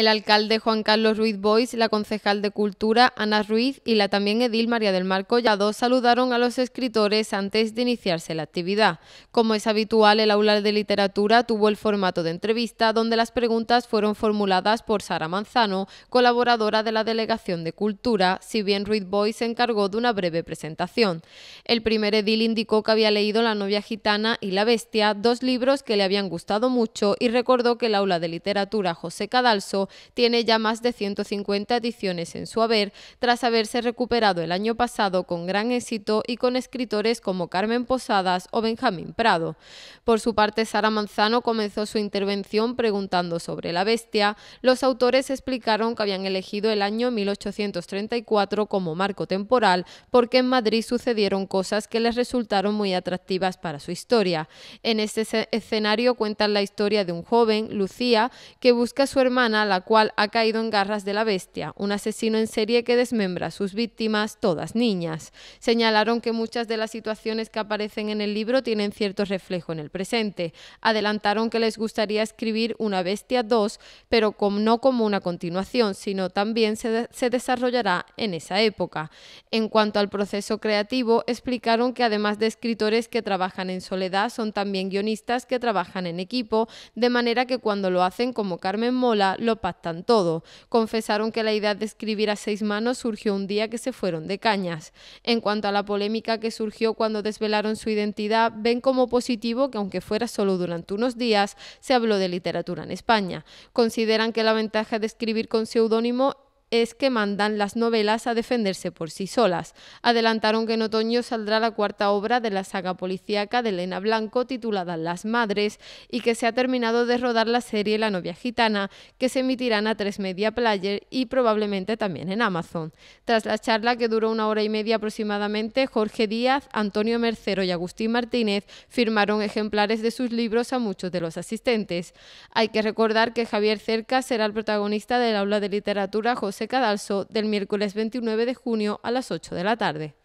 el alcalde Juan Carlos Ruiz Bois, la concejal de Cultura Ana Ruiz y la también edil María del Mar Collado saludaron a los escritores antes de iniciarse la actividad. Como es habitual, el aula de literatura tuvo el formato de entrevista donde las preguntas fueron formuladas por Sara Manzano, colaboradora de la Delegación de Cultura, si bien Ruiz Bois se encargó de una breve presentación. El primer edil indicó que había leído La novia gitana y La bestia, dos libros que le habían gustado mucho y recordó que el aula de literatura José Cadalso tiene ya más de 150 ediciones en su haber, tras haberse recuperado el año pasado con gran éxito y con escritores como Carmen Posadas o Benjamín Prado. Por su parte, Sara Manzano comenzó su intervención preguntando sobre la bestia. Los autores explicaron que habían elegido el año 1834 como marco temporal porque en Madrid sucedieron cosas que les resultaron muy atractivas para su historia. En este escenario cuentan la historia de un joven, Lucía, que busca a su hermana, la cual ha caído en garras de la bestia, un asesino en serie que desmembra a sus víctimas, todas niñas. Señalaron que muchas de las situaciones que aparecen en el libro tienen cierto reflejo en el presente. Adelantaron que les gustaría escribir una bestia 2, pero no como una continuación, sino también se, se desarrollará en esa época. En cuanto al proceso creativo, explicaron que además de escritores que trabajan en soledad, son también guionistas que trabajan en equipo, de manera que cuando lo hacen como Carmen Mola, lo pactan todo. Confesaron que la idea de escribir a seis manos surgió un día que se fueron de cañas. En cuanto a la polémica que surgió cuando desvelaron su identidad, ven como positivo que aunque fuera solo durante unos días, se habló de literatura en España. Consideran que la ventaja de escribir con seudónimo es que mandan las novelas a defenderse por sí solas. Adelantaron que en otoño saldrá la cuarta obra de la saga policíaca de Elena Blanco titulada Las Madres y que se ha terminado de rodar la serie La novia gitana, que se emitirán a tres media player y probablemente también en Amazon. Tras la charla que duró una hora y media aproximadamente, Jorge Díaz, Antonio Mercero y Agustín Martínez firmaron ejemplares de sus libros a muchos de los asistentes. Hay que recordar que Javier Cerca será el protagonista del aula de literatura José Cadalso del miércoles 29 de junio a las 8 de la tarde.